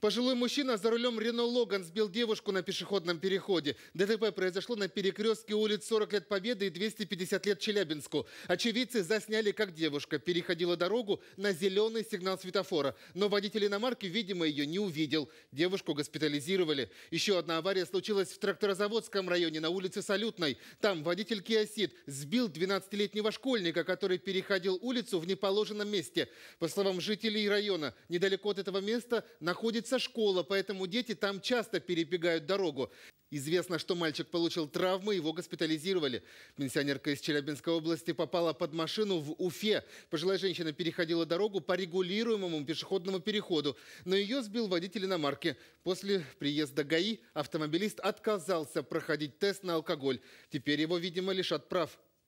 Пожилой мужчина за рулем Рено Логан сбил девушку на пешеходном переходе. ДТП произошло на перекрестке улиц 40 лет Победы и 250 лет Челябинску. Очевидцы засняли, как девушка переходила дорогу на зеленый сигнал светофора. Но водитель иномарки, видимо, ее не увидел. Девушку госпитализировали. Еще одна авария случилась в Тракторозаводском районе на улице Салютной. Там водитель Киосид сбил 12-летнего школьника, который переходил улицу в неположенном месте. По словам жителей района, недалеко от этого места находится находится школа, поэтому дети там часто перебегают дорогу. Известно, что мальчик получил травмы, его госпитализировали. Пенсионерка из Челябинской области попала под машину в Уфе. Пожилая женщина переходила дорогу по регулируемому пешеходному переходу, но ее сбил водитель иномарки. После приезда ГАИ автомобилист отказался проходить тест на алкоголь. Теперь его, видимо, лишат прав.